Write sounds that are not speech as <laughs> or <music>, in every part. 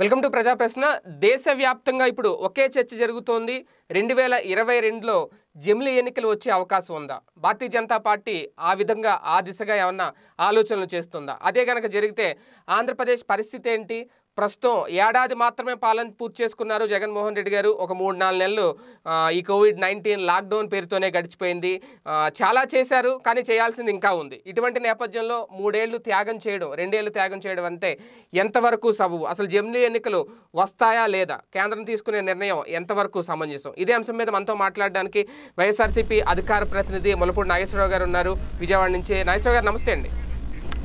Welcome to ప్రజాప్రశ్న దేశవ్యాప్తంగా ఇప్పుడు ఒకే చర్చ జరుగుతోంది రెండు వేల ఇరవై రెండులో జమిలీ ఎన్నికలు వచ్చే అవకాశం ఉందా భారతీయ జనతా పార్టీ ఆ విధంగా ఆ దిశగా ఏమన్నా ఆలోచనలు చేస్తుందా అదే కనుక జరిగితే ఆంధ్రప్రదేశ్ పరిస్థితి ఏంటి ప్రస్తుతం ఏడాది మాత్రమే పాలన పూర్తి చేసుకున్నారు జగన్మోహన్ రెడ్డి గారు ఒక మూడు నాలుగు నెలలు ఈ కోవిడ్ నైన్టీన్ లాక్డౌన్ పేరుతోనే గడిచిపోయింది చాలా చేశారు కానీ చేయాల్సింది ఇంకా ఉంది ఇటువంటి నేపథ్యంలో మూడేళ్లు త్యాగం చేయడం రెండేళ్లు త్యాగం చేయడం అంటే ఎంతవరకు సబు అసలు జమినీ ఎన్నికలు వస్తాయా లేదా కేంద్రం తీసుకునే నిర్ణయం ఎంతవరకు సమంజసం ఇదే అంశం మీద మనతో మాట్లాడడానికి వైఎస్ఆర్సీపీ అధికార ప్రతినిధి మొలపూడి నాగేశ్వరరావు గారు ఉన్నారు విజయవాడ నుంచి నాగేశ్వరరావు గారు నమస్తే అండి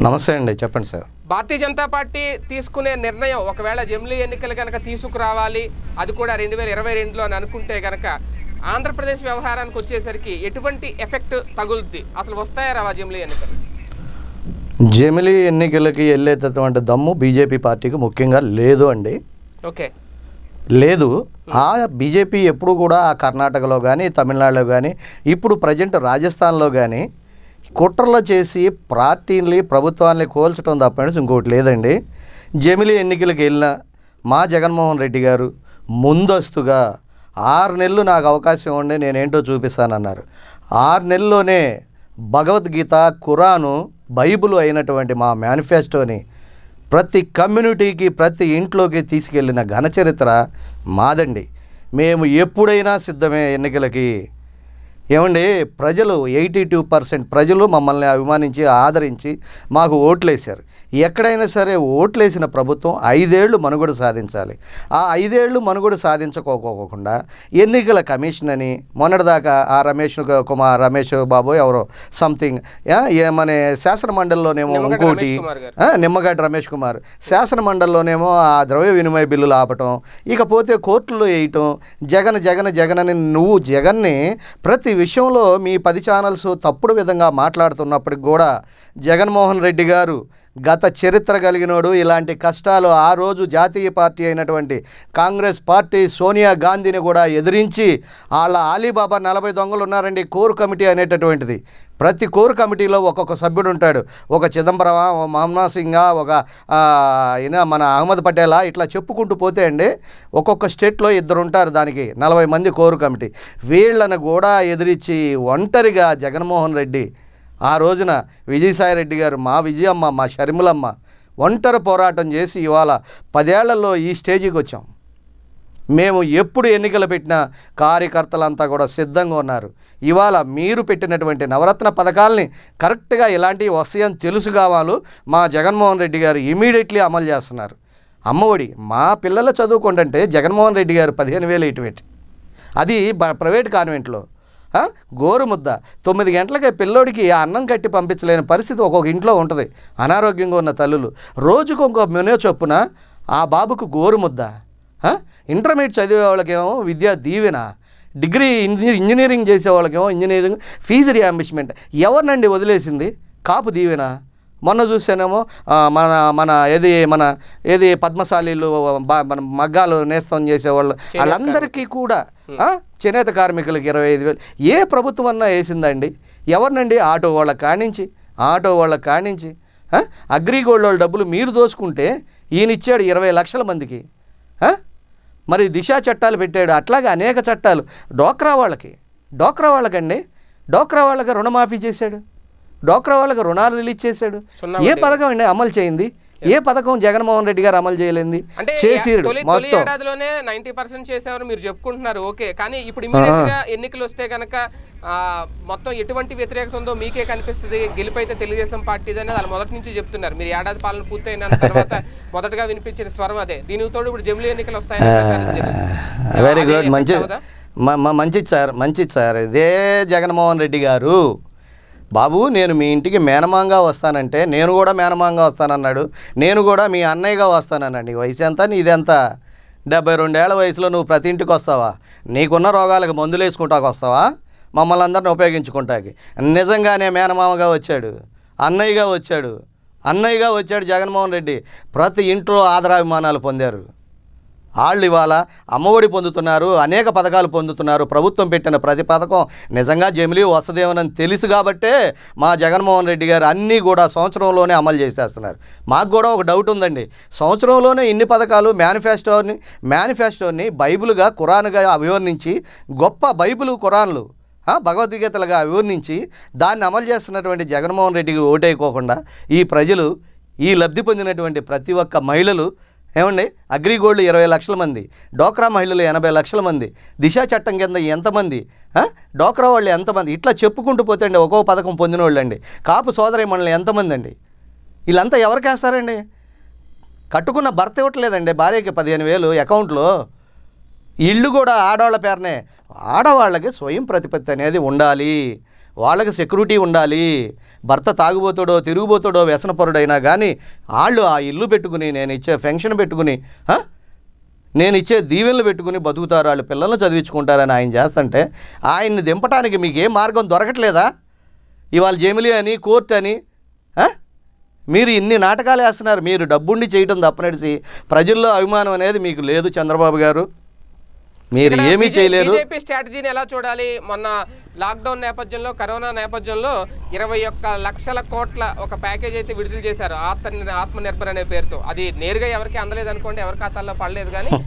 నమస్తే అండి చెప్పండి సార్ భారతీయ జనతా పార్టీ తీసుకునే నిర్ణయం ఒకవేళ జమిలీ ఎన్నికలు కనుక తీసుకురావాలి అది కూడా రెండు వేల ఇరవై రెండులో అని అనుకుంటే కనుక ఆంధ్రప్రదేశ్ వ్యవహారానికి వచ్చేసరికి ఎటువంటి ఎఫెక్ట్ తగులుద్ది అసలు వస్తాయా రావా జమిలీ ఎన్నికలు జమిలీ ఎన్నికలకి వెళ్ళేటటువంటి దమ్ము బీజేపీ పార్టీకి ముఖ్యంగా లేదు అండి ఓకే లేదు ఆ బీజేపీ ఎప్పుడు కూడా ఆ కర్ణాటకలో కానీ తమిళనాడులో కానీ ఇప్పుడు ప్రజెంట్ రాజస్థాన్లో కానీ కుట్రలు చేసి పార్టీని ప్రభుత్వాన్ని కోల్చడం తప్ప ఇంకోటి లేదండి జమిలీ ఎన్నికలకు వెళ్ళిన మా జగన్మోహన్ రెడ్డి గారు ముందస్తుగా ఆరు నెలలు నాకు అవకాశం ఉండే నేనేంటో చూపిస్తానన్నారు ఆరు నెలల్లోనే భగవద్గీత ఖురాను బైబుల్ అయినటువంటి మా మేనిఫెస్టోని ప్రతి కమ్యూనిటీకి ప్రతి ఇంట్లోకి తీసుకెళ్ళిన ఘనచరిత్ర మాదండి మేము ఎప్పుడైనా సిద్ధమే ఎన్నికలకి ఏమండి ప్రజలు ఎయిటీ టూ పర్సెంట్ ప్రజలు మమ్మల్ని అభిమానించి ఆదరించి మాకు ఓట్లేశారు ఎక్కడైనా సరే ఓట్లేసిన ప్రభుత్వం ఐదేళ్లు మనుగడ సాధించాలి ఆ ఐదేళ్లు మనుగడ సాధించుకోకోకుండా ఎన్నికల కమిషన్ అని మొన్నటిదాకా ఆ రమేష్ కుమార్ రమేష్ బాబు ఎవరో సంథింగ్ మన శాసన మండలిలోనేమో ఇంకోటి నిమ్మగడ్డ రమేష్ కుమార్ శాసన మండలిలోనేమో ఆ ద్రవ్య వినిమయ బిల్లులు ఆపటం ఇకపోతే కోర్టులో వేయటం జగన్ జగన్ జగన్ అని నువ్వు జగన్ని ప్రతి విషయంలో మీ పది ఛానల్స్ తప్పుడు విధంగా మాట్లాడుతున్నప్పటికి కూడా జగన్మోహన్ రెడ్డి గారు గత చరిత్ర కలిగినోడు ఇలాంటి కష్టాలు ఆ రోజు జాతీయ పార్టీ అయినటువంటి కాంగ్రెస్ పార్టీ సోనియా గాంధీని కూడా ఎదిరించి వాళ్ళ ఆలీబాబా నలభై దొంగలు ఉన్నారండి కోర్ కమిటీ అనేటటువంటిది ప్రతి కోర్ కమిటీలో ఒక్కొక్క సభ్యుడు ఉంటాడు ఒక చిదంబరమా ఒక మహమ్మద్ సింగా ఒక అయినా మన అహ్మద్ పటేలా ఇట్లా చెప్పుకుంటూ పోతే అండి ఒక్కొక్క స్టేట్లో ఇద్దరు ఉంటారు దానికి నలభై మంది కోర్ కమిటీ వీళ్ళను కూడా ఎదిరించి ఒంటరిగా జగన్మోహన్ రెడ్డి ఆ రోజున విజయసాయిరెడ్డి గారు మా విజయమ్మ మా షర్మిలమ్మ ఒంటరి పోరాటం చేసి ఇవాళ పదేళ్లలో ఈ స్టేజికి వచ్చాం మేము ఎప్పుడు ఎన్నికలు పెట్టినా కార్యకర్తలంతా కూడా సిద్ధంగా ఉన్నారు ఇవాళ మీరు పెట్టినటువంటి నవరత్న పథకాలని కరెక్ట్గా ఇలాంటివి వస్తాయని తెలుసు కావాలో మా జగన్మోహన్ రెడ్డి గారు ఇమీడియట్లీ అమలు చేస్తున్నారు అమ్మఒడి మా పిల్లల అంటే జగన్మోహన్ రెడ్డి గారు పదిహేను వేలు ఇటువంటి అది ప్రైవేట్ కాన్వెంట్లో గోరుముద్ద తొమ్మిది గంటలకి పిల్లోడికి అన్నం కట్టి పంపించలేని పరిస్థితి ఒక్కొక్క ఇంట్లో ఉంటుంది అనారోగ్యంగా ఉన్న తల్లులు రోజుకు ఇంకో మెనో చొప్పున ఆ బాబుకు గోరుముద్ద ఇంటర్మీడియట్ చదివే వాళ్ళకేమో విద్యా దీవెన డిగ్రీ ఇంజనీర్ ఇంజనీరింగ్ చేసే వాళ్ళకేమో ఇంజనీరింగ్ ఫీజు రియాంబిష్మెంట్ ఎవరినండి వదిలేసింది కాపు దీవెన మొన్న చూసానేమో మన మన ఏది మన ఏది పద్మశాలీలు మన మగ్గాలు నేస్తం చేసేవాళ్ళు వాళ్ళందరికీ కూడా చేనేత కార్మికులకు ఇరవై ఐదు వేలు ఏ ప్రభుత్వం అన్నా వేసిందండి ఎవరినండి ఆటో వాళ్ళ కానించి ఆటో వాళ్ళ కానించి అగ్రిగోల్డ్ వాళ్ళ డబ్బులు మీరు దోసుకుంటే ఈయన ఇచ్చాడు ఇరవై లక్షల మందికి మరి దిశా చట్టాలు పెట్టాడు అట్లాగే అనేక చట్టాలు డోక్రా వాళ్ళకి డోక్రా వాళ్ళకండి డోక్రా వాళ్ళకి రుణమాఫీ చేశాడు డోక్రా వాళ్ళకి రుణాలు రిలీజ్ చేశాడు ఏ పథకం అండి అమలు చేయింది ఏ పథకం జగన్మోహన్ రెడ్డి గారు అమలు చేయలేదు చేసిరు ఏడాదిలోనే నైన్టీ పర్సెంట్ చేసేవారు మీరు చెప్పుకుంటున్నారు ఓకే కానీ ఇప్పుడు ఎన్నికలు వస్తే కనుక మొత్తం ఎటువంటి వ్యతిరేకత ఉందో మీకే కనిపిస్తుంది గెలిపైతే తెలుగుదేశం పార్టీ అనేది వాళ్ళు మొదటి నుంచి చెప్తున్నారు మీరు ఏడాది పాలన పూర్తయిన తర్వాత <laughs> మొదటగా వినిపించిన స్వరం అదే దీని తోడు ఇప్పుడు జమిలీ ఎన్నికలు వస్తాయి వెరీ గుడ్ మంచి మంచిది సార్ మంచిది సార్ ఇదే జగన్మోహన్ రెడ్డి గారు బాబు నేను మీ ఇంటికి మేనమాంగా వస్తానంటే నేను కూడా మేనమాంగా వస్తానన్నాడు నేను కూడా మీ అన్నయ్యగా వస్తానన్నాడు నీ వయసు ఎంత నీదెంత డెబ్బై రెండేళ్ల వయసులో నువ్వు ప్రతి ఇంటికి వస్తావా నీకున్న రోగాలకు మందులు వేసుకుంటాకు వస్తావా మమ్మల్ని అందరిని ఉపయోగించుకుంటాకి నిజంగానే మేనమామగా వచ్చాడు అన్నయ్యగా వచ్చాడు అన్నయ్యగా వచ్చాడు జగన్మోహన్ రెడ్డి ప్రతి ఇంట్లో ఆదరాభిమానాలు పొందారు వాళ్ళు ఇవాళ అమ్మఒడి పొందుతున్నారు అనేక పథకాలు పొందుతున్నారు ప్రభుత్వం పెట్టిన ప్రతి పథకం నిజంగా జమిలీ వసదేవనని తెలుసు కాబట్టే మా జగన్మోహన్ రెడ్డి గారు అన్నీ కూడా సంవత్సరంలోనే అమలు చేసేస్తున్నారు మాకు కూడా ఒక డౌట్ ఉందండి సంవత్సరంలోనే ఇన్ని పథకాలు మేనిఫెస్టోని మేనిఫెస్టోని బైబుల్గా కురాన్గా అభివర్ణించి గొప్ప బైబుల్ కురాన్లు భగవద్గీతలుగా అభివర్ణించి దాన్ని అమలు చేస్తున్నటువంటి జగన్మోహన్ రెడ్డికి ఓటేయకోకుండా ఈ ప్రజలు ఈ లబ్ధి పొందినటువంటి ప్రతి ఒక్క మహిళలు ఏమండి అగ్రిగోల్డ్ ఇరవై లక్షల మంది డోక్రా మహిళలు ఎనభై లక్షల మంది దిశా చట్టం కింద ఎంతమంది డోక్రా వాళ్ళు ఎంతమంది ఇట్లా చెప్పుకుంటూ పోతే అండి ఒక్కో పథకం పొందిన వాళ్ళు అండి కాపు సోదరి మనల్ని ఎంతమంది అండి వీళ్ళంతా ఎవరికి వేస్తారండి కట్టుకున్న భర్త ఇవ్వట్లేదండి భార్యకి పదిహేను వేలు అకౌంట్లో ఇల్లు కూడా ఆడవాళ్ళ పేరునే ఆడవాళ్ళకి స్వయం ప్రతిపత్తి అనేది ఉండాలి వాళ్ళకి సెక్యూరిటీ ఉండాలి భర్త తాగుబోతాడో తిరుగుబోతాడో వ్యసనపరుడైనా కానీ వాళ్ళు ఆ ఇల్లు పెట్టుకుని నేను ఇచ్చే ఫెన్షన్ పెట్టుకుని నేను ఇచ్చే దీవెనలు పెట్టుకుని బతుకుతారు వాళ్ళు పిల్లల్ని చదివించుకుంటారని ఆయన చేస్తుంటే ఆయన్ని దింపడానికి మీకు ఏ మార్గం దొరకట్లేదా ఇవాళ జమిలి అని కోర్ట్ అని మీరు ఇన్ని నాటకాలు వేస్తున్నారు మీరు డబ్బుండి చేయటం తప్పనడిసి ప్రజల్లో అభిమానం అనేది మీకు లేదు చంద్రబాబు గారు మీరు ఏమీ చేయలేరు బీజేపీ స్ట్రాటజీని ఎలా చూడాలి మొన్న లాక్డౌన్ నేపథ్యంలో కరోనా నేపథ్యంలో ఇరవై ఒక్క లక్షల కోట్ల ఒక ప్యాకేజ్ అయితే విడుదల చేశారు ఆత్మ ఆత్మ నిర్భర్ అనే పేరుతో అది నేరుగా ఎవరికి అందలేదు అనుకోండి ఎవరి ఖాతాల్లో పడలేదు కానీ <laughs>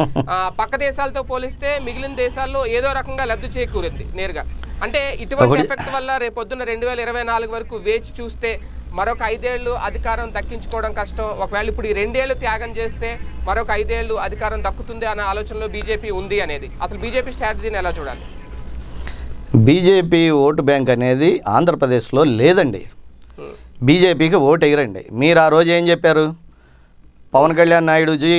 పక్క దేశాలతో పోలిస్తే మిగిలిన దేశాల్లో ఏదో రకంగా లబ్ధి చేకూరింది నేరుగా అంటే ఇటువంటి ఎఫెక్ట్ వల్ల రేపొద్దున రెండు వేల ఇరవై నాలుగు వరకు వేచి చూస్తే మరొక ఐదేళ్లు అధికారం దక్కించుకోవడం కష్టం ఒకవేళ ఇప్పుడు ఈ రెండేళ్లు త్యాగం చేస్తే మరొక ఐదేళ్లు అధికారం దక్కుతుంది అనే ఆలోచనలో బీజేపీ ఉంది అనేది అసలు బీజేపీ స్ట్రాటజీని ఎలా చూడాలి బీజేపీ ఓటు బ్యాంక్ అనేది ఆంధ్రప్రదేశ్లో లేదండి బీజేపీకి ఓటు ఎగిరండి మీరు ఆ రోజు ఏం చెప్పారు పవన్ కళ్యాణ్ నాయుడుజీ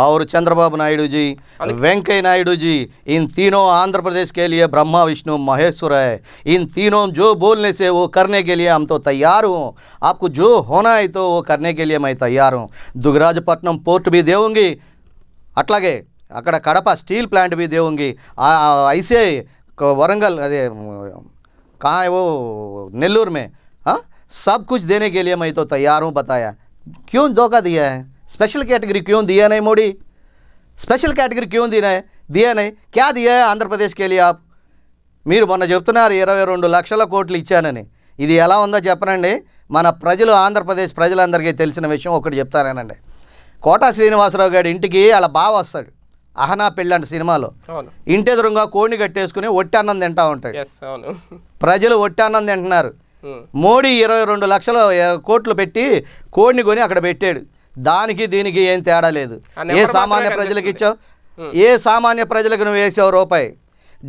और चंद्रबाबू नायडू जी वेंकैया नायडू जी इन तीनों आंध्र प्रदेश के लिए ब्रह्मा विष्णु महेश्वर है इन तीनों जो बोलने से वो करने के लिए हम तो तैयार हूँ आपको जो होना है तो वो करने के लिए मैं तैयार हूँ दुगराजपट्नम पोर्ट भी देंगी अट्लागे అక్కడ कड़प स्टील प्लांट भी ఉంది ऐसे वरंगल అదే कहाँ है वो नेल्लूर में हाँ सब कुछ देने के लिए मैं तो तैयार हूँ बताया क्यों धोखा दिया है స్పెషల్ కేటగిరీ क्यों दिया మోడీ స్పెషల్ కేటగిరీ క్యూ దీనే దియానే క్యా దియా ఆంధ్రప్రదేశ్కి వెళ్ళి ఆప్ మీరు మొన్న చెప్తున్నారు ఇరవై రెండు లక్షల కోట్లు ఇచ్చానని ఇది ఎలా ఉందో చెప్పనండి మన ప్రజలు ఆంధ్రప్రదేశ్ ప్రజలందరికీ తెలిసిన విషయం ఒకటి చెప్తానేనండి కోటా శ్రీనివాసరావు గారి ఇంటికి వాళ్ళ బావ వస్తాడు అహనా పెళ్ళంటి సినిమాలో ఇంటెదురుగా కోడిని కట్టేసుకుని అన్నం తింటా ఉంటాడు ప్రజలు అన్నం తింటున్నారు మోడీ ఇరవై రెండు లక్షల కోట్లు పెట్టి కోడిని కొని అక్కడ పెట్టాడు దానికి దీనికి ఏం తేడా లేదు ఏ సామాన్య ప్రజలకు ఇచ్చావు ఏ సామాన్య ప్రజలకు నువ్వు వేసావు రూపాయి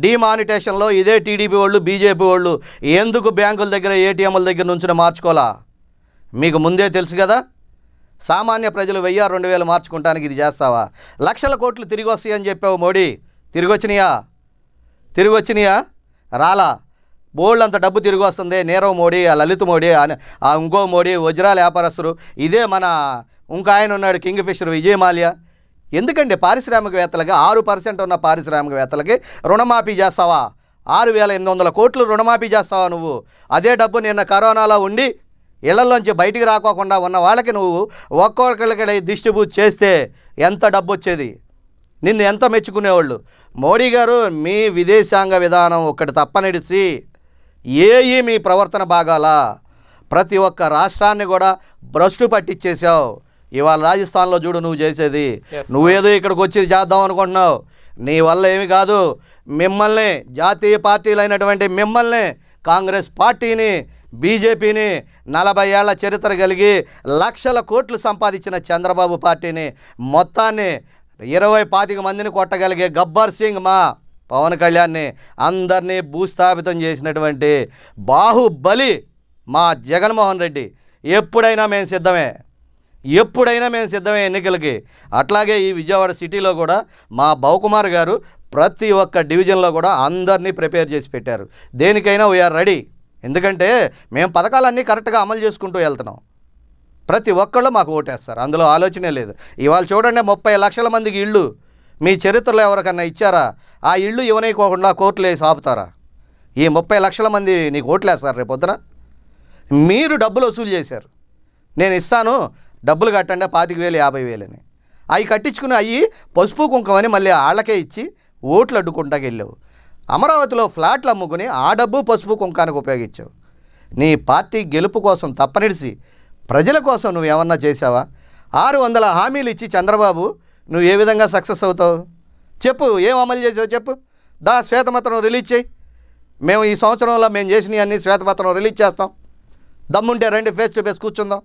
డిమానిటేషన్లో ఇదే టీడీపీ వాళ్ళు బీజేపీ వాళ్ళు ఎందుకు బ్యాంకుల దగ్గర ఏటీఎంల దగ్గర నుంచి మార్చుకోవాలా మీకు ముందే తెలుసు కదా సామాన్య ప్రజలు వెయ్యి రెండు వేలు మార్చుకుంటానికి ఇది చేస్తావా లక్షల కోట్లు తిరిగి వస్తాయని చెప్పావు మోడీ తిరిగి వచ్చినాయా తిరిగి వచ్చినాయా రాలా బోల్డ్ అంత డబ్బు తిరిగి వస్తుంది నీరవ్ మోడీ ఆ లలిత్ మోడీ ఆ ఇంకో మోడీ వజ్రాల వ్యాపారస్తులు ఇదే మన ఇంకా ఆయన ఉన్నాడు కింగ్ ఫిషర్ విజయమాల్య మాల్యా ఎందుకండి పారిశ్రామికవేత్తలకి ఆరు పర్సెంట్ ఉన్న పారిశ్రామికవేత్తలకి రుణమాఫీ చేస్తావా ఆరు వేల ఎనిమిది వందల కోట్లు రుణమాఫీ చేస్తావా నువ్వు అదే డబ్బు నిన్న కరోనాలో ఉండి ఇళ్లలోంచి బయటికి రాకోకుండా ఉన్న వాళ్ళకి నువ్వు ఒక్కొక్కరికి డిస్ట్రిబ్యూట్ చేస్తే ఎంత డబ్బు వచ్చేది నిన్ను ఎంత మెచ్చుకునేవాళ్ళు మోడీ గారు మీ విదేశాంగ విధానం ఒక్కటి తప్పనిడిసి ఏ మీ ప్రవర్తన భాగాల ప్రతి ఒక్క రాష్ట్రాన్ని కూడా భ్రష్టు పట్టించేసావు ఇవాళ రాజస్థాన్లో చూడు నువ్వు చేసేది నువ్వేదో ఇక్కడికి వచ్చి చేద్దాం అనుకుంటున్నావు నీ వల్ల ఏమి కాదు మిమ్మల్ని జాతీయ పార్టీలు అయినటువంటి మిమ్మల్ని కాంగ్రెస్ పార్టీని బీజేపీని నలభై ఏళ్ల చరిత్ర కలిగి లక్షల కోట్లు సంపాదించిన చంద్రబాబు పార్టీని మొత్తాన్ని ఇరవై పాతిక మందిని కొట్టగలిగే గబ్బర్ సింగ్ మా పవన్ కళ్యాణ్ని అందరినీ భూస్థాపితం చేసినటువంటి బాహుబలి మా జగన్మోహన్ రెడ్డి ఎప్పుడైనా మేము సిద్ధమే ఎప్పుడైనా మేము సిద్ధమయ్యే ఎన్నికలకి అట్లాగే ఈ విజయవాడ సిటీలో కూడా మా బావకుమార్ గారు ప్రతి ఒక్క డివిజన్లో కూడా అందరినీ ప్రిపేర్ చేసి పెట్టారు దేనికైనా వీఆర్ రెడీ ఎందుకంటే మేము పథకాలన్నీ కరెక్ట్గా అమలు చేసుకుంటూ వెళ్తున్నాం ప్రతి ఒక్కళ్ళు మాకు ఓటేస్తారు అందులో ఆలోచనే లేదు ఇవాళ చూడండి ముప్పై లక్షల మందికి ఇళ్ళు మీ చరిత్రలో ఎవరికన్నా ఇచ్చారా ఆ ఇళ్ళు ఇవ్వనైకోకుండా కోర్టులు వేసి ఆపుతారా ఈ ముప్పై లక్షల మంది నీకు ఓట్లేస్తారు రేపొద్దున మీరు డబ్బులు వసూలు చేశారు నేను ఇస్తాను డబ్బులు కట్టండి పాతిక వేలు యాభై వేలు అని అవి కట్టించుకుని అవి పసుపు కుంకమని మళ్ళీ ఆళ్ళకే ఇచ్చి ఓట్లు అడ్డుకుంటా వెళ్ళావు అమరావతిలో ఫ్లాట్లు అమ్ముకుని ఆ డబ్బు పసుపు కుంకానికి ఉపయోగించావు నీ పార్టీ గెలుపు కోసం తప్పనిడిసి ప్రజల కోసం నువ్వు ఏమన్నా చేసావా ఆరు వందల హామీలు ఇచ్చి చంద్రబాబు నువ్వు ఏ విధంగా సక్సెస్ అవుతావు చెప్పు ఏం అమలు చేసావు చెప్పు దా శ్వేతపత్రం రిలీజ్ చేయి మేము ఈ సంవత్సరంలో మేము చేసినవి అన్నీ శ్వేతపత్రం రిలీజ్ చేస్తాం దమ్ముంటే రెండు ఫేస్ టు ఫేస్ కూర్చుందాం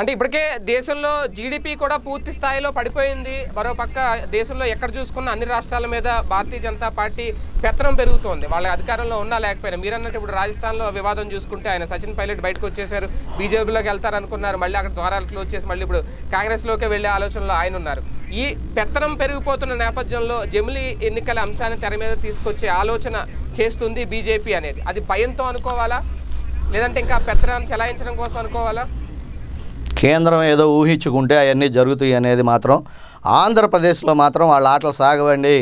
అంటే ఇప్పటికే దేశంలో జీడిపి కూడా పూర్తి స్థాయిలో పడిపోయింది మరోపక్క దేశంలో ఎక్కడ చూసుకున్న అన్ని రాష్ట్రాల మీద భారతీయ జనతా పార్టీ పెత్తనం పెరుగుతోంది వాళ్ళ అధికారంలో ఉన్నా లేకపోయినా మీరన్నట్టు ఇప్పుడు రాజస్థాన్లో వివాదం చూసుకుంటే ఆయన సచిన్ పైలట్ బయటకు వచ్చేసారు బీజేపీలోకి వెళ్తారనుకున్నారు మళ్ళీ అక్కడ ద్వారాలు క్లోజ్ చేసి మళ్ళీ ఇప్పుడు కాంగ్రెస్లోకి వెళ్ళే ఆలోచనలో ఆయన ఉన్నారు ఈ పెత్తనం పెరిగిపోతున్న నేపథ్యంలో జమిలి ఎన్నికల అంశాన్ని తెర మీద తీసుకొచ్చే ఆలోచన చేస్తుంది బీజేపీ అనేది అది భయంతో అనుకోవాలా లేదంటే ఇంకా పెత్తనాన్ని చెలాయించడం కోసం అనుకోవాలా కేంద్రం ఏదో ఊహించుకుంటే అవన్నీ జరుగుతాయి అనేది మాత్రం ఆంధ్రప్రదేశ్లో మాత్రం వాళ్ళ ఆటలు సాగవండి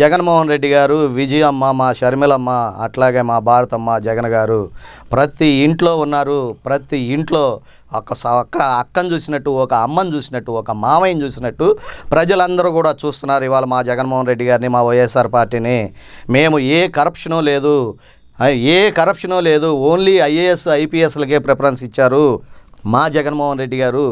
జగన్మోహన్ రెడ్డి గారు విజయమ్మ మా షర్మిలమ్మ అట్లాగే మా భారతమ్మ జగన్ గారు ప్రతి ఇంట్లో ఉన్నారు ప్రతి ఇంట్లో ఒక ఒక్క అక్కను చూసినట్టు ఒక అమ్మను చూసినట్టు ఒక మామయ్యని చూసినట్టు ప్రజలందరూ కూడా చూస్తున్నారు ఇవాళ మా జగన్మోహన్ రెడ్డి గారిని మా వైఎస్ఆర్ పార్టీని మేము ఏ కరప్షను లేదు ఏ కరప్షను లేదు ఓన్లీ ఐఏఎస్ ఐపీఎస్లకే ప్రిఫరెన్స్ ఇచ్చారు మా జగన్మోహన్ రెడ్డి గారు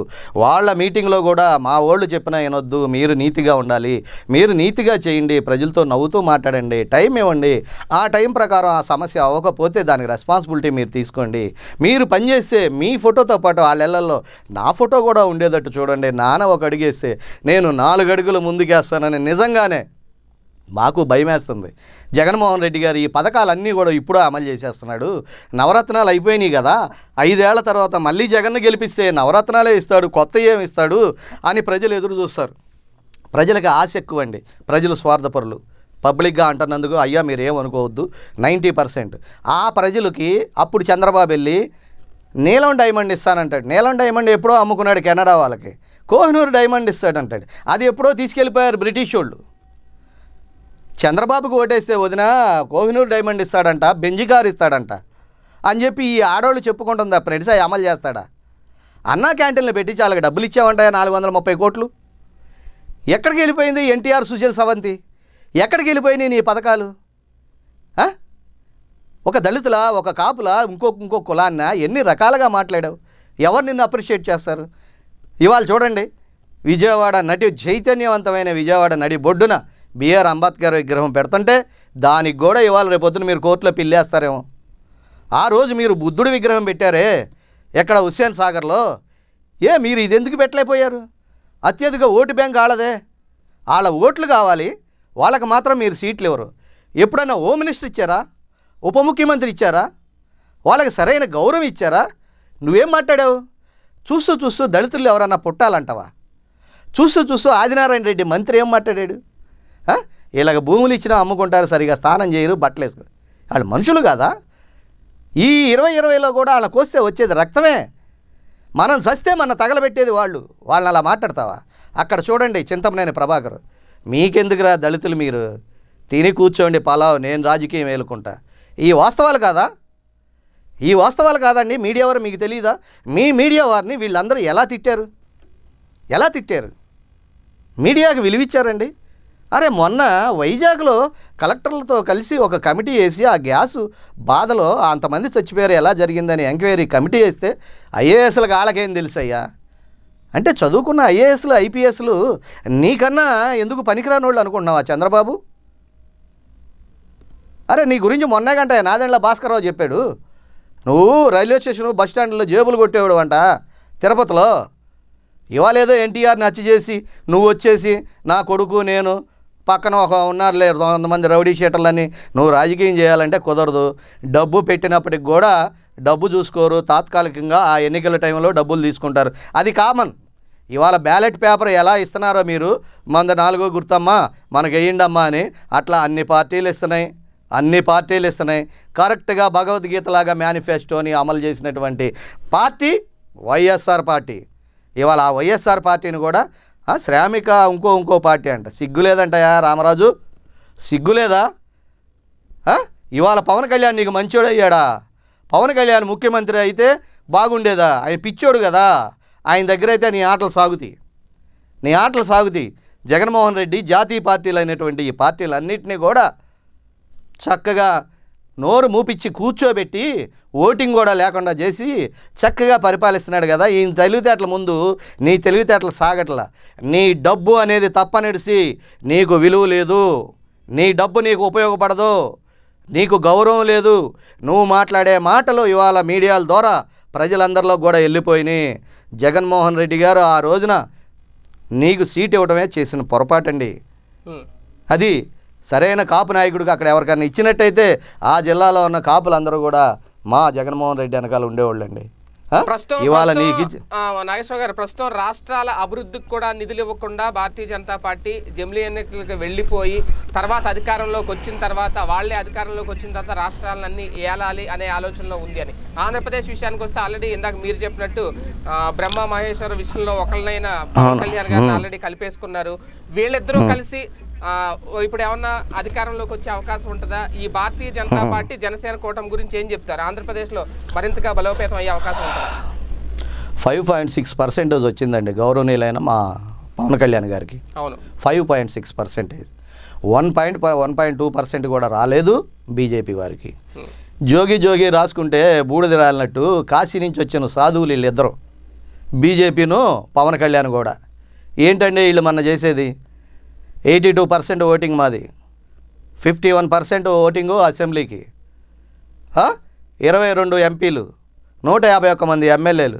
వాళ్ళ మీటింగ్లో కూడా మా ఓళ్ళు చెప్పినా వినొద్దు మీరు నీతిగా ఉండాలి మీరు నీతిగా చేయండి ప్రజలతో నవ్వుతూ మాట్లాడండి టైం ఇవ్వండి ఆ టైం ప్రకారం ఆ సమస్య అవ్వకపోతే దానికి రెస్పాన్సిబిలిటీ మీరు తీసుకోండి మీరు పనిచేస్తే మీ ఫోటోతో పాటు వాళ్ళ ఇళ్లలో నా ఫోటో కూడా ఉండేటట్టు చూడండి నాన్న ఒక అడిగేస్తే నేను నాలుగు అడుగులు ముందుకేస్తానని నిజంగానే మాకు భయమేస్తుంది జగన్మోహన్ రెడ్డి గారు ఈ పథకాలన్నీ కూడా ఇప్పుడు అమలు చేసేస్తున్నాడు నవరత్నాలు అయిపోయినాయి కదా ఐదేళ్ల తర్వాత మళ్ళీ జగన్ను గెలిపిస్తే నవరత్నాలే ఇస్తాడు కొత్త ఏమి ఇస్తాడు అని ప్రజలు ఎదురు చూస్తారు ప్రజలకు ఆశ ఎక్కువ అండి ప్రజలు స్వార్థపరులు పబ్లిక్గా అంటున్నందుకు అయ్యా మీరు ఏమనుకోవద్దు నైంటీ పర్సెంట్ ఆ ప్రజలకి అప్పుడు చంద్రబాబు వెళ్ళి నీలం డైమండ్ ఇస్తానంటాడు నీలం డైమండ్ ఎప్పుడో అమ్ముకున్నాడు కెనడా వాళ్ళకి కోహినూరు డైమండ్ ఇస్తాడంటాడు అది ఎప్పుడో తీసుకెళ్ళిపోయారు బ్రిటిష్ వాళ్ళు చంద్రబాబుకు ఓటేస్తే వదిన కోహినూర్ డైమండ్ ఇస్తాడంట బెంజి కారు ఇస్తాడంట అని చెప్పి ఈ ఆడవాళ్ళు చెప్పుకుంటుందా ప్రెడిసాయి అమలు చేస్తాడా అన్నా క్యాంటీన్లు పెట్టి వాళ్ళకి డబ్బులు ఇచ్చామంటాయా నాలుగు వందల ముప్పై కోట్లు ఎక్కడికి వెళ్ళిపోయింది ఎన్టీఆర్ సుశీల్ సవంతి ఎక్కడికి వెళ్ళిపోయినాయి నీ పథకాలు ఒక దళితుల ఒక కాపుల ఇంకో ఇంకో కులాన్న ఎన్ని రకాలుగా మాట్లాడావు ఎవరు నిన్ను అప్రిషియేట్ చేస్తారు ఇవాళ చూడండి విజయవాడ నటి చైతన్యవంతమైన విజయవాడ నడి బొడ్డున బిఆర్ అంబేద్కర్ విగ్రహం పెడుతుంటే దానికి కూడా ఇవాళ రేపొద్దున మీరు కోర్టులో పిల్లేస్తారేమో ఆ రోజు మీరు బుద్ధుడి విగ్రహం పెట్టారే ఎక్కడ హుస్సేన్ సాగర్లో ఏ మీరు ఇది ఎందుకు పెట్టలేకపోయారు అత్యధిక ఓటు బ్యాంక్ వాళ్ళదే వాళ్ళ ఓట్లు కావాలి వాళ్ళకి మాత్రం మీరు సీట్లు ఇవ్వరు ఎప్పుడైనా హోమ్ మినిస్టర్ ఇచ్చారా ఉప ముఖ్యమంత్రి ఇచ్చారా వాళ్ళకి సరైన గౌరవం ఇచ్చారా నువ్వేం మాట్లాడావు చూస్తూ చూస్తూ దళితులు ఎవరన్నా పుట్టాలంటావా చూస్తూ చూస్తూ ఆదినారాయణ రెడ్డి మంత్రి ఏం మాట్లాడాడు ఇలాగ భూములు ఇచ్చినా అమ్ముకుంటారు సరిగా స్నానం చేయరు బట్టలు వేసుకోరు వాళ్ళు మనుషులు కాదా ఈ ఇరవై ఇరవైలో కూడా వాళ్ళకి వస్తే వచ్చేది రక్తమే మనం సస్తే మన తగలబెట్టేది వాళ్ళు వాళ్ళని అలా మాట్లాడతావా అక్కడ చూడండి చింతమనేని ప్రభాకర్ మీకెందుకురా దళితులు మీరు తిని కూర్చోండి పలావు నేను రాజకీయం వేలుకుంటా ఈ వాస్తవాలు కాదా ఈ వాస్తవాలు కాదండి మీడియా వారు మీకు తెలియదా మీ మీడియా వారిని వీళ్ళందరూ ఎలా తిట్టారు ఎలా తిట్టారు మీడియాకి విలువిచ్చారండి అరే మొన్న వైజాగ్లో కలెక్టర్లతో కలిసి ఒక కమిటీ వేసి ఆ గ్యాసు బాధలో అంతమంది చచ్చిపోయారు ఎలా జరిగిందని ఎంక్వైరీ కమిటీ వేస్తే ఐఏఎస్లకు వాళ్ళకేం తెలుసయ్యా అంటే చదువుకున్న ఐఏఎస్లు ఐపీఎస్లు నీకన్నా ఎందుకు పనికిరాని వాళ్ళు అనుకుంటున్నావా చంద్రబాబు అరే నీ గురించి మొన్నే గంట నాదెండ్ల భాస్కర్రావు చెప్పాడు నువ్వు రైల్వే స్టేషన్ బస్ స్టాండ్లో జేబులు కొట్టేవాడు అంట తిరుపతిలో ఇవాళేదో ఎన్టీఆర్ని హత్య చేసి నువ్వు వచ్చేసి నా కొడుకు నేను పక్కన ఒక ఉన్నారు లేరు కొంతమంది రౌడీ షీటర్లని నువ్వు రాజకీయం చేయాలంటే కుదరదు డబ్బు పెట్టినప్పటికి కూడా డబ్బు చూసుకోరు తాత్కాలికంగా ఆ ఎన్నికల టైంలో డబ్బులు తీసుకుంటారు అది కామన్ ఇవాళ బ్యాలెట్ పేపర్ ఎలా ఇస్తున్నారో మీరు మంద నాలుగో గుర్తమ్మా మనకు వేయండమ్మా అని అట్లా అన్ని పార్టీలు ఇస్తున్నాయి అన్ని పార్టీలు ఇస్తున్నాయి కరెక్ట్గా భగవద్గీతలాగా మేనిఫెస్టోని అమలు చేసినటువంటి పార్టీ వైఎస్ఆర్ పార్టీ ఇవాళ ఆ వైఎస్ఆర్ పార్టీని కూడా శ్రామిక ఇంకో ఇంకో పార్టీ అంట సిగ్గు లేదంటయా రామరాజు సిగ్గు లేదా ఇవాళ పవన్ కళ్యాణ్ నీకు మంచోడు అయ్యాడా పవన్ కళ్యాణ్ ముఖ్యమంత్రి అయితే బాగుండేదా ఆయన పిచ్చోడు కదా ఆయన దగ్గర అయితే నీ ఆటలు సాగుతాయి నీ ఆటలు సాగుతాయి జగన్మోహన్ రెడ్డి జాతీయ పార్టీలు అయినటువంటి ఈ పార్టీలన్నింటినీ కూడా చక్కగా నోరు మూపిచ్చి కూర్చోబెట్టి ఓటింగ్ కూడా లేకుండా చేసి చక్కగా పరిపాలిస్తున్నాడు కదా ఈయన తెలివితేటల ముందు నీ తెలివితేటలు సాగట్ల నీ డబ్బు అనేది తప్పనిడిసి నీకు విలువ లేదు నీ డబ్బు నీకు ఉపయోగపడదు నీకు గౌరవం లేదు నువ్వు మాట్లాడే మాటలు ఇవాళ మీడియాల ద్వారా ప్రజలందరిలో కూడా వెళ్ళిపోయినాయి జగన్మోహన్ రెడ్డి గారు ఆ రోజున నీకు సీట్ ఇవ్వడమే చేసిన పొరపాటండి అది సరైన కాపు నాయకుడికి అక్కడ ఎవరికైనా ఇచ్చినట్టయితే ఆ జిల్లాలో ఉన్న కాపులందరూ కూడా మా జగన్మోహన్ రెడ్డి వెనకాల ఉండేవాళ్ళండి ప్రస్తుతం నాగేశ్వర గారు ప్రస్తుతం రాష్ట్రాల అభివృద్ధికి కూడా నిధులు ఇవ్వకుండా భారతీయ జనతా పార్టీ జమిలీ ఎన్నికలకు వెళ్ళిపోయి తర్వాత అధికారంలోకి వచ్చిన తర్వాత వాళ్ళే అధికారంలోకి వచ్చిన తర్వాత రాష్ట్రాలన్నీ ఏలాలి అనే ఆలోచనలో ఉంది అని ఆంధ్రప్రదేశ్ విషయానికి వస్తే ఆల్రెడీ ఇందాక మీరు చెప్పినట్టు బ్రహ్మ మహేశ్వర విషయంలో ఒకళ్ళైన పవన్ కళ్యాణ్ గారిని ఆల్రెడీ కలిపేసుకున్నారు వీళ్ళిద్దరూ కలిసి ఇప్పుడు ఏమన్నా అధికారంలోకి వచ్చే అవకాశం ఉంటుందా ఈ భారతీయ జనతా <laughs> పార్టీ జనసేన కూటమి గురించి ఏం చెప్తారు ఆంధ్రప్రదేశ్లో మరింతగా బలోపేతం అయ్యే అవకాశం ఫైవ్ పాయింట్ సిక్స్ పర్సెంటేజ్ వచ్చిందండి గౌరవనీయులైన మా పవన్ కళ్యాణ్ గారికి అవును five point six percentage one point one point two percent కూడా రాలేదు బీజేపీ వారికి జోగి జోగి రాసుకుంటే బూడిద రాలినట్టు కాశీ నుంచి వచ్చిన సాధువులు వీళ్ళిద్దరు బీజేపీను పవన్ కళ్యాణ్ కూడా ఏంటండి వీళ్ళు మన చేసేది ఎయిటీ టూ పర్సెంట్ ఓటింగ్ మాది ఫిఫ్టీ వన్ పర్సెంట్ ఓటింగు అసెంబ్లీకి ఇరవై రెండు ఎంపీలు నూట యాభై ఒక్క మంది ఎమ్మెల్యేలు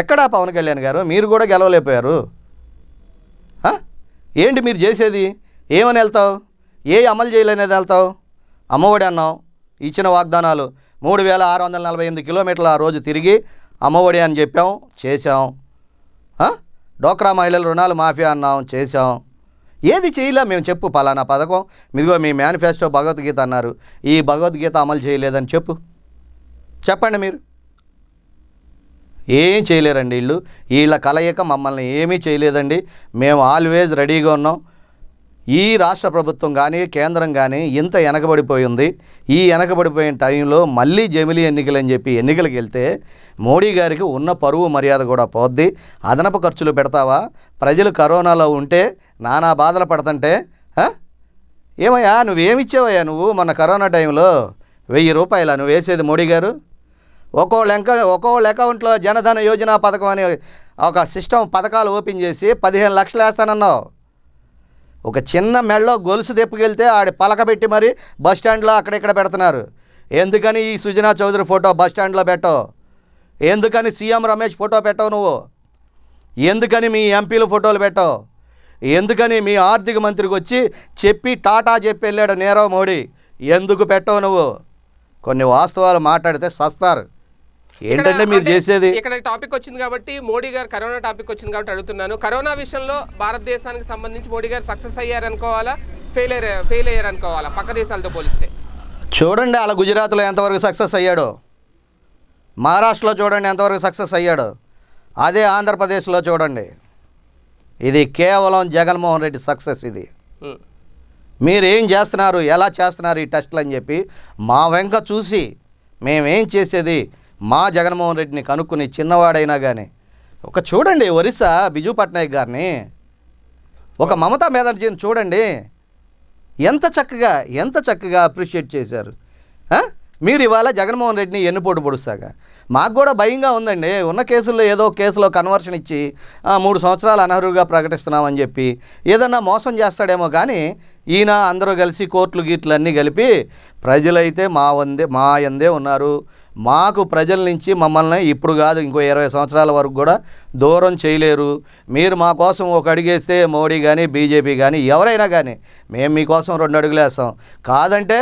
ఎక్కడా పవన్ కళ్యాణ్ గారు మీరు కూడా గెలవలేకపోయారు ఏంటి మీరు చేసేది ఏమని వెళ్తావు ఏ అమలు చేయలేనేది వెళ్తావు అమ్మఒడి అన్నావు ఇచ్చిన వాగ్దానాలు మూడు వేల ఆరు వందల నలభై ఎనిమిది కిలోమీటర్లు ఆ రోజు తిరిగి అమ్మఒడి అని చెప్పాం చేశాం డోక్రా మహిళల రుణాలు మాఫియా అన్నాం చేశాం ఏది చేయలే మేము చెప్పు పలానా పథకం ఇదిగో మీ మేనిఫెస్టో భగవద్గీత అన్నారు ఈ భగవద్గీత అమలు చేయలేదని చెప్పు చెప్పండి మీరు ఏం చేయలేరండి వీళ్ళు వీళ్ళ కలయిక మమ్మల్ని ఏమీ చేయలేదండి మేము ఆల్వేజ్ రెడీగా ఉన్నాం ఈ రాష్ట్ర ప్రభుత్వం కానీ కేంద్రం కానీ ఇంత వెనకబడిపోయింది ఈ వెనకబడిపోయిన టైంలో మళ్ళీ జమిలీ ఎన్నికలు అని చెప్పి ఎన్నికలకు వెళ్తే మోడీ గారికి ఉన్న పరువు మర్యాద కూడా పోద్ది అదనపు ఖర్చులు పెడతావా ప్రజలు కరోనాలో ఉంటే నానా బాధలు పడుతుంటే ఏమయ్యా నువ్వేమిచ్చావయ్యా నువ్వు మన కరోనా టైంలో వెయ్యి రూపాయల నువ్వు వేసేది మోడీ గారు ఒక్కోళ్ళ ఎంక ఒక్కోళ్ళ అకౌంట్లో జనధన యోజన పథకం అని ఒక సిస్టమ్ పథకాలు ఓపెన్ చేసి పదిహేను లక్షలు వేస్తానన్నావు ఒక చిన్న మెళ్ళో గొలుసు తెప్పుకెళ్తే ఆడ పలకబెట్టి మరి బస్టాండ్లో అక్కడెక్కడ పెడుతున్నారు ఎందుకని ఈ సుజనా చౌదరి ఫోటో బస్టాండ్లో పెట్టవు ఎందుకని సీఎం రమేష్ ఫోటో పెట్టవు నువ్వు ఎందుకని మీ ఎంపీలు ఫోటోలు పెట్టవు ఎందుకని మీ ఆర్థిక మంత్రికి వచ్చి చెప్పి టాటా చెప్పి వెళ్ళాడు నీరవ్ మోడీ ఎందుకు పెట్టవు నువ్వు కొన్ని వాస్తవాలు మాట్లాడితే సస్తారు ఏంటంటే మీరు చేసేది ఇక్కడ టాపిక్ వచ్చింది కాబట్టి మోడీ గారు కరోనా టాపిక్ వచ్చింది కాబట్టి అడుగుతున్నాను కరోనా విషయంలో భారతదేశానికి సంబంధించి మోడీ గారు సక్సెస్ అయ్యారనుకోవాలా ఫెయిల్ అయ్యారు ఫెయిల్ అయ్యారనుకోవాలా పక్క దేశాలతో పోలిస్తే చూడండి అలా గుజరాత్లో ఎంతవరకు సక్సెస్ అయ్యాడు మహారాష్ట్రలో చూడండి ఎంతవరకు సక్సెస్ అయ్యాడు అదే ఆంధ్రప్రదేశ్లో చూడండి ఇది కేవలం జగన్మోహన్ రెడ్డి సక్సెస్ ఇది మీరేం చేస్తున్నారు ఎలా చేస్తున్నారు ఈ టెస్ట్లు అని చెప్పి మా వెంక చూసి మేమేం చేసేది మా జగన్మోహన్ రెడ్డిని కనుక్కుని చిన్నవాడైనా కానీ ఒక చూడండి ఒరిస్సా బిజు పట్నాయక్ గారిని ఒక మమతా బెనర్జీని చూడండి ఎంత చక్కగా ఎంత చక్కగా అప్రిషియేట్ చేశారు మీరు ఇవాళ జగన్మోహన్ రెడ్డిని ఎన్నుపోటు పొడుస్తాక మాకు కూడా భయంగా ఉందండి ఉన్న కేసుల్లో ఏదో కేసులో కన్వర్షన్ ఇచ్చి మూడు సంవత్సరాలు అనర్హుగా ప్రకటిస్తున్నామని చెప్పి ఏదన్నా మోసం చేస్తాడేమో కానీ ఈయన అందరూ కలిసి కోర్టులు గీట్లు అన్నీ కలిపి ప్రజలైతే మా వందే మా ఎందే ఉన్నారు మాకు ప్రజల నుంచి మమ్మల్ని ఇప్పుడు కాదు ఇంకో ఇరవై సంవత్సరాల వరకు కూడా దూరం చేయలేరు మీరు మా కోసం ఒక అడిగేస్తే మోడీ కానీ బీజేపీ కానీ ఎవరైనా కానీ మేము మీకోసం రెండు అడుగులేస్తాం కాదంటే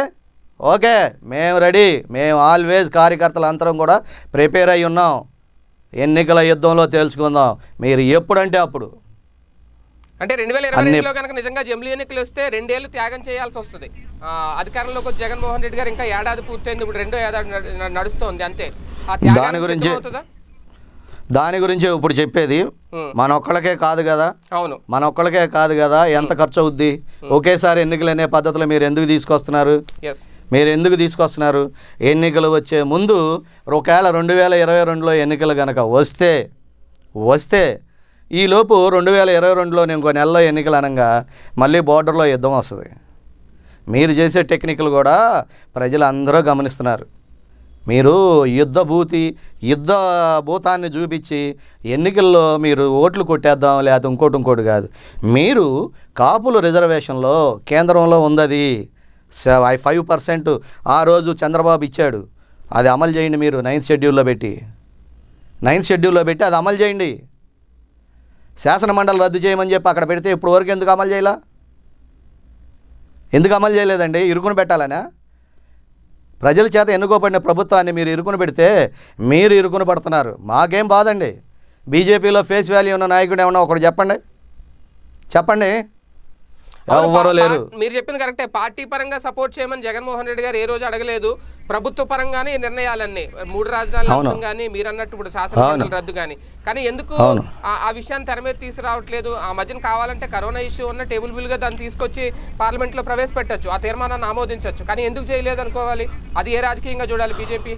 ఓకే మేము రెడీ మేము ఆల్వేజ్ కార్యకర్తలు అందరం కూడా ప్రిపేర్ అయి ఉన్నాం ఎన్నికల యుద్ధంలో తేల్చుకుందాం మీరు ఎప్పుడంటే అప్పుడు అంటే రెండు వేల ఇరవై రెండులో కనుక నిజంగా జమిలీ ఎన్నికలు వస్తే రెండేళ్లు త్యాగం చేయాల్సి వస్తుంది అధికారంలోకి వచ్చి జగన్మోహన్ రెడ్డి గారు ఇంకా ఏడాది పూర్తయింది ఇప్పుడు రెండో ఏడాది నడుస్తోంది అంతే దాని గురించి దాని గురించి ఇప్పుడు చెప్పేది మన ఒక్కళ్ళకే కాదు కదా అవును మన ఒక్కళ్ళకే కాదు కదా ఎంత ఖర్చు అవుద్ది ఒకేసారి ఎన్నికలు అనే పద్ధతిలో మీరు ఎందుకు తీసుకొస్తున్నారు మీరు ఎందుకు తీసుకొస్తున్నారు ఎన్నికలు వచ్చే ముందు ఒకవేళ రెండు వేల ఇరవై రెండులో ఎన్నికలు కనుక వస్తే వస్తే ఈలోపు రెండు వేల ఇరవై రెండులో నేను కొన్ని నెలలో ఎన్నికలు అనగా మళ్ళీ బోర్డర్లో యుద్ధం వస్తుంది మీరు చేసే టెక్నిక్లు కూడా ప్రజలు అందరూ గమనిస్తున్నారు మీరు యుద్ధ భూతి యుద్ధ భూతాన్ని చూపించి ఎన్నికల్లో మీరు ఓట్లు కొట్టేద్దాం లేదా ఇంకోటి ఇంకోటి కాదు మీరు కాపుల రిజర్వేషన్లో కేంద్రంలో ఉంది ఫైవ్ పర్సెంట్ ఆ రోజు చంద్రబాబు ఇచ్చాడు అది అమలు చేయండి మీరు నైన్త్ షెడ్యూల్లో పెట్టి నైన్త్ షెడ్యూల్లో పెట్టి అది అమలు చేయండి శాసనమండలి రద్దు చేయమని చెప్పి అక్కడ పెడితే ఇప్పటివరకు వరకు ఎందుకు అమలు చేయాల ఎందుకు అమలు చేయలేదండి ఇరుకును పెట్టాలనా ప్రజల చేత ఎన్నుకోబడిన ప్రభుత్వాన్ని మీరు ఇరుకును పెడితే మీరు ఇరుకును పడుతున్నారు మాకేం బాదండి బీజేపీలో ఫేస్ వాల్యూ ఉన్న నాయకుడు ఏమన్నా ఒకటి చెప్పండి చెప్పండి మీరు చెప్పింది కరెక్టే పార్టీ పరంగా సపోర్ట్ చేయమని జగన్మోహన్ రెడ్డి గారు ఏ రోజు అడగలేదు ప్రభుత్వ పరంగానే నిర్ణయాలన్నీ మూడు రాజధానులు కానీ మీరు అన్నట్టు ఇప్పుడు శాసనసభ రద్దు కానీ కానీ ఎందుకు ఆ విషయాన్ని తెర మీద తీసుకురావట్లేదు ఆ మధ్యన కావాలంటే కరోనా ఇష్యూ ఉన్న టేబుల్ బిల్ గా దాన్ని తీసుకొచ్చి పార్లమెంట్ లో ప్రవేశపెట్టచ్చు ఆ తీర్మానాన్ని ఆమోదించవచ్చు కానీ ఎందుకు చేయలేదు అనుకోవాలి అది ఏ రాజకీయంగా చూడాలి బీజేపీ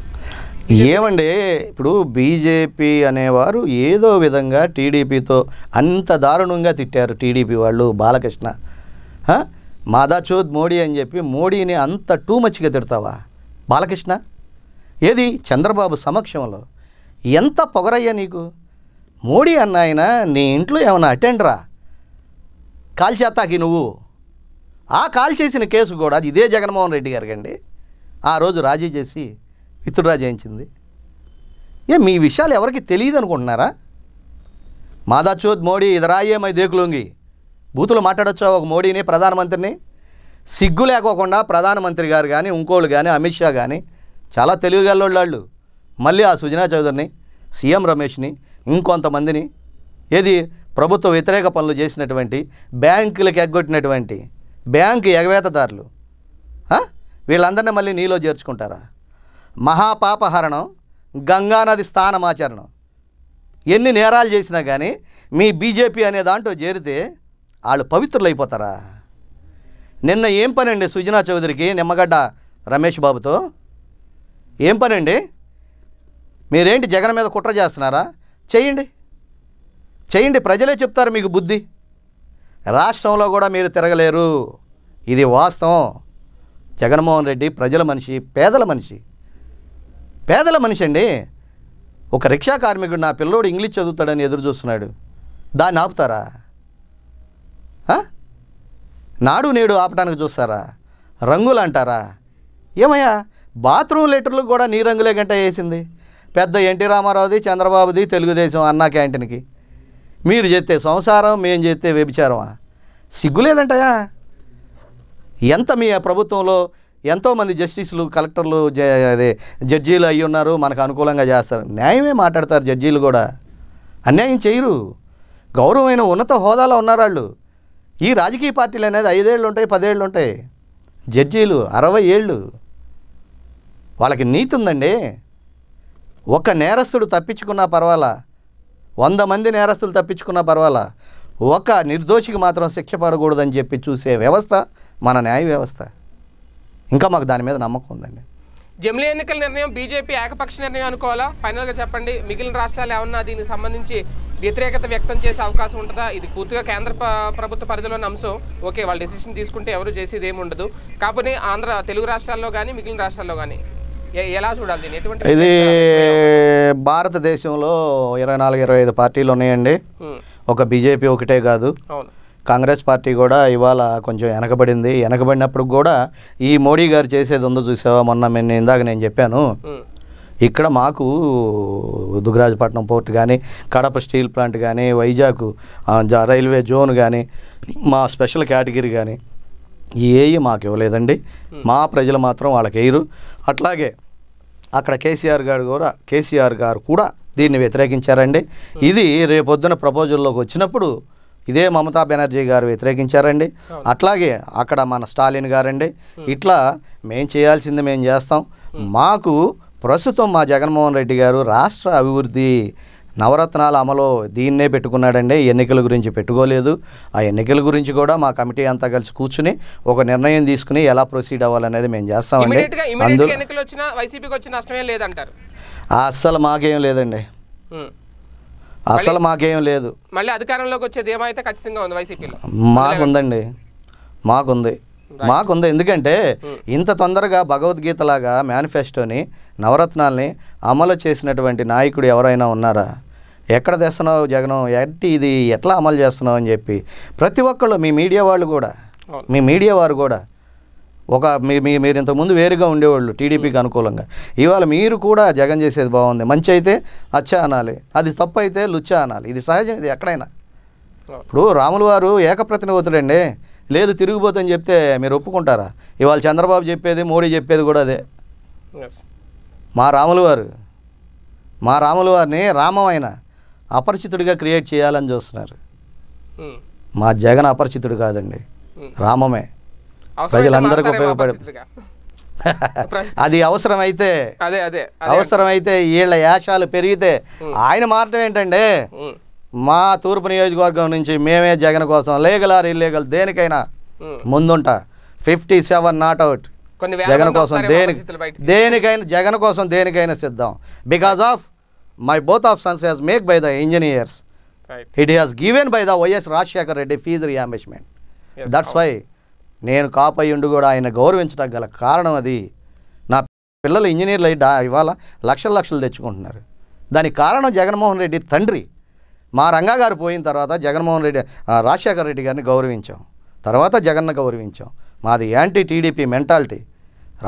ఏమండి ఇప్పుడు బీజేపీ అనేవారు ఏదో విధంగా టీడీపీతో అంత దారుణంగా తిట్టారు టీడీపీ వాళ్ళు బాలకృష్ణ మాదాచోద్ మోడీ అని చెప్పి మోడీని అంత టూ మచ్గా తిడతావా బాలకృష్ణ ఏది చంద్రబాబు సమక్షంలో ఎంత పొగరయ్యా నీకు మోడీ అన్న ఆయన నీ ఇంట్లో ఏమైనా రా కాల్చేతాకి నువ్వు ఆ కాల్ చేసిన కేసు కూడా అది ఇదే జగన్మోహన్ రెడ్డి గారికి అండి ఆ రోజు రాజీ చేసి విత్డ్రా చేయించింది ఏ మీ విషయాలు ఎవరికి తెలియదు అనుకుంటున్నారా మాదాచోద్ మోడీ ఇదరాయే మై దేకులొంగి బూతులు మాట్లాడచ్చు ఒక మోడీని ప్రధానమంత్రిని సిగ్గు లేకోకుండా ప్రధానమంత్రి గారు కానీ ఇంకోళ్ళు కానీ అమిత్ షా కానీ చాలా తెలివిగల్లోళ్ళు వాళ్ళు మళ్ళీ ఆ సుజనా చౌదరిని సీఎం రమేష్ని ఇంకొంతమందిని ఏది ప్రభుత్వ వ్యతిరేక పనులు చేసినటువంటి బ్యాంకులకు ఎగ్గొట్టినటువంటి బ్యాంకు ఎగవేతదారులు వీళ్ళందరినీ మళ్ళీ నీలో చేర్చుకుంటారా మహాపాపహరణం గంగానది స్థానమాచరణం ఎన్ని నేరాలు చేసినా కానీ మీ బీజేపీ అనే దాంట్లో చేరితే వాళ్ళు పవిత్రులైపోతారా నిన్న ఏం పని అండి సుజనా చౌదరికి నిమ్మగడ్డ రమేష్ బాబుతో ఏం పని అండి మీరేంటి జగన్ మీద కుట్ర చేస్తున్నారా చేయండి చేయండి ప్రజలే చెప్తారు మీకు బుద్ధి రాష్ట్రంలో కూడా మీరు తిరగలేరు ఇది వాస్తవం జగన్మోహన్ రెడ్డి ప్రజల మనిషి పేదల మనిషి పేదల మనిషి అండి ఒక రిక్షా కార్మికుడు నా పిల్లోడు ఇంగ్లీష్ చదువుతాడని ఎదురు చూస్తున్నాడు దాన్ని ఆపుతారా నాడు నేడు ఆపడానికి చూస్తారా రంగులు అంటారా ఏమయ్యా బాత్రూమ్ లెటర్లకు కూడా నీ రంగులే గంట వేసింది పెద్ద ఎన్టీ రామారావుది చంద్రబాబుది తెలుగుదేశం అన్నా క్యాంటీన్కి మీరు చెప్తే సంసారం మేము చెప్తే వ్యభిచారమా సిగ్గులేదంటయా ఎంత మీ ప్రభుత్వంలో ఎంతోమంది జస్టిస్లు కలెక్టర్లు అదే జడ్జీలు అయ్యి ఉన్నారు మనకు అనుకూలంగా చేస్తారు న్యాయమే మాట్లాడతారు జడ్జీలు కూడా అన్యాయం చేయరు గౌరవమైన ఉన్నత హోదాలో ఉన్నారు వాళ్ళు ఈ రాజకీయ పార్టీలు అనేది ఐదేళ్ళు ఉంటాయి పదేళ్ళు ఉంటాయి జడ్జీలు అరవై ఏళ్ళు వాళ్ళకి నీతి ఉందండి ఒక నేరస్తుడు తప్పించుకున్నా పర్వాలా వంద మంది నేరస్తులు తప్పించుకున్నా పర్వాలా ఒక నిర్దోషికి మాత్రం శిక్ష పడకూడదని చెప్పి చూసే వ్యవస్థ మన న్యాయ వ్యవస్థ ఇంకా మాకు దాని మీద నమ్మకం ఉందండి జమిలీ ఎన్నికల నిర్ణయం బీజేపీ ఏకపక్ష నిర్ణయం అనుకోవాలా ఫైనల్గా చెప్పండి మిగిలిన రాష్ట్రాలు ఏమన్నా దీనికి సంబంధించి వ్యతిరేకత వ్యక్తం చేసే అవకాశం ఉంటుందా ఇది పూర్తిగా కేంద్ర ప్రభుత్వ పరిధిలోని అంశం ఓకే వాళ్ళు డెసిషన్ తీసుకుంటే ఎవరు చేసేది ఏమి ఉండదు కాకపోతే ఆంధ్ర తెలుగు రాష్ట్రాల్లో కానీ మిగిలిన రాష్ట్రాల్లో కానీ ఎలా చూడాలి దీన్ని ఎటువంటి ఇది భారతదేశంలో ఇరవై నాలుగు ఇరవై ఐదు పార్టీలు ఉన్నాయండి ఒక బీజేపీ ఒకటే కాదు కాంగ్రెస్ పార్టీ కూడా ఇవాళ కొంచెం వెనకబడింది వెనకబడినప్పుడు కూడా ఈ మోడీ గారు చేసేది ఉందో చూసావా మొన్న నేను ఇందాక నేను చెప్పాను ఇక్కడ మాకు దుగ్గరాజపట్నం పోర్ట్ కానీ కడప స్టీల్ ప్లాంట్ కానీ వైజాగ్ రైల్వే జోన్ కానీ మా స్పెషల్ కేటగిరీ కానీ ఏవి మాకు ఇవ్వలేదండి మా ప్రజలు మాత్రం వాళ్ళకి వేయరు అట్లాగే అక్కడ కేసీఆర్ గారు కూడా కేసీఆర్ గారు కూడా దీన్ని వ్యతిరేకించారండి ఇది రేపొద్దున ప్రపోజల్లోకి వచ్చినప్పుడు ఇదే మమతా బెనర్జీ గారు వ్యతిరేకించారండి అట్లాగే అక్కడ మన స్టాలిన్ గారండి ఇట్లా మేం చేయాల్సింది మేము చేస్తాం మాకు ప్రస్తుతం మా జగన్మోహన్ రెడ్డి గారు రాష్ట్ర అభివృద్ధి నవరత్నాల అమలు దీన్నే పెట్టుకున్నాడండి ఎన్నికల గురించి పెట్టుకోలేదు ఆ ఎన్నికల గురించి కూడా మా కమిటీ అంతా కలిసి కూర్చుని ఒక నిర్ణయం తీసుకుని ఎలా ప్రొసీడ్ అవ్వాలనేది మేము చేస్తామండి అస్సలు మాకేం లేదండి అసలు మాకేం లేదు మళ్ళీ అధికారంలోకి వచ్చేది ఏమైతే ఖచ్చితంగా ఉంది వైసీపీలో మాకుందండి మాకుంది మాకుంది ఎందుకంటే hmm. ఇంత తొందరగా భగవద్గీత లాగా మేనిఫెస్టోని నవరత్నాల్ని అమలు చేసినటువంటి నాయకుడు ఎవరైనా ఉన్నారా ఎక్కడ తెస్తున్నావు జగనం ఎట్టి ఇది ఎట్లా అమలు చేస్తున్నావు అని చెప్పి ప్రతి ఒక్కళ్ళు మీ మీడియా వాళ్ళు కూడా మీ మీడియా వారు కూడా ఒక మీ మీ మీరు ఇంతకుముందు వేరుగా ఉండేవాళ్ళు టీడీపీకి hmm. అనుకూలంగా ఇవాళ మీరు కూడా జగన్ చేసేది బాగుంది మంచి అయితే అచ్చ అనాలి అది తప్పు అయితే లుచ్చ అనాలి ఇది సహజం ఇది ఎక్కడైనా ఇప్పుడు రాములు వారు అవుతుడండి లేదు తిరిగిపోతుందని చెప్తే మీరు ఒప్పుకుంటారా ఇవాళ చంద్రబాబు చెప్పేది మోడీ చెప్పేది కూడా అదే మా రాములు వారు మా రాములు వారిని రామమైన అపరిచితుడిగా క్రియేట్ చేయాలని చూస్తున్నారు hmm. మా జగన్ అపరిచితుడు కాదండి hmm. రామమే ప్రజలందరికీ ఉపయోగపడే <laughs> అది అవసరమైతే అదే అదే అవసరమైతే వీళ్ళ యాశాలు పెరిగితే hmm. ఆయన మారడం ఏంటండి మా తూర్పు నియోజకవర్గం నుంచి మేమే జగన్ కోసం లీగల్ ఆర్ ఇల్లీగల్ దేనికైనా ముందుంట fifty seven not out Jagan కోసం దేని దేనికైనా జగన్ కోసం దేనికైనా సిద్ధం because of my both of sons has make by the engineers it has given by the YS Rajasekhar Reddy fee reimbursement that's why నేను కాపయ్యుండి కూడా ఆయన గౌరవించడం గల కారణం అది నా పిల్లలు ఇంజనీర్లు అయ్యి ఇవాళ లక్షల లక్షలు తెచ్చుకుంటున్నారు దానికి కారణం జగన్మోహన్ రెడ్డి తండ్రి మా రంగా గారు పోయిన తర్వాత జగన్మోహన్ రెడ్డి రాజశేఖర రెడ్డి గారిని గౌరవించాం తర్వాత జగన్ను గౌరవించాం మాది యాంటీ టీడీపీ మెంటాలిటీ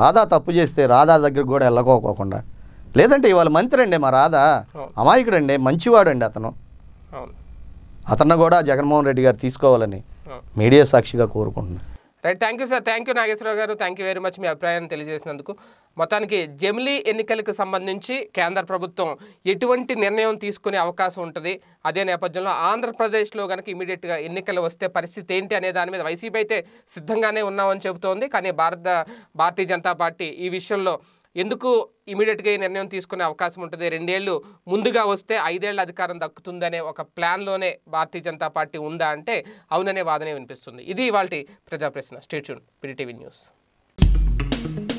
రాధా తప్పు చేస్తే రాధా దగ్గర కూడా వెళ్ళకోకోకుండా లేదంటే ఇవాళ మంత్రి అండి మా రాధా అమాయకుడు అండి మంచివాడు అండి అతను అతను కూడా జగన్మోహన్ రెడ్డి గారు తీసుకోవాలని మీడియా సాక్షిగా కోరుకుంటున్నాను right thank you sir thank you Nageswararao గారు థ్యాంక్ యూ వెరీ మచ్ మీ అభిప్రాయాన్ని తెలియజేసినందుకు మొత్తానికి జమిలీ ఎన్నికలకు సంబంధించి కేంద్ర ప్రభుత్వం ఎటువంటి నిర్ణయం తీసుకునే అవకాశం ఉంటుంది అదే నేపథ్యంలో ఆంధ్రప్రదేశ్లో కనుక ఇమీడియట్గా ఎన్నికలు వస్తే పరిస్థితి ఏంటి అనే దాని మీద వైసీపీ అయితే సిద్ధంగానే ఉన్నామని చెబుతోంది కానీ భారత భారతీయ జనతా పార్టీ ఈ విషయంలో ఎందుకు ఇమీడియట్గా ఈ నిర్ణయం తీసుకునే అవకాశం ఉంటుంది రెండేళ్లు ముందుగా వస్తే ఐదేళ్ల అధికారం దక్కుతుందనే ఒక ప్లాన్లోనే భారతీయ జనతా పార్టీ ఉందా అంటే అవుననే వాదనే వినిపిస్తుంది ఇది ఇవాళ ప్రజాప్రశ్న స్టేట్ స్టేట్యూన్ పిడిటీవీ న్యూస్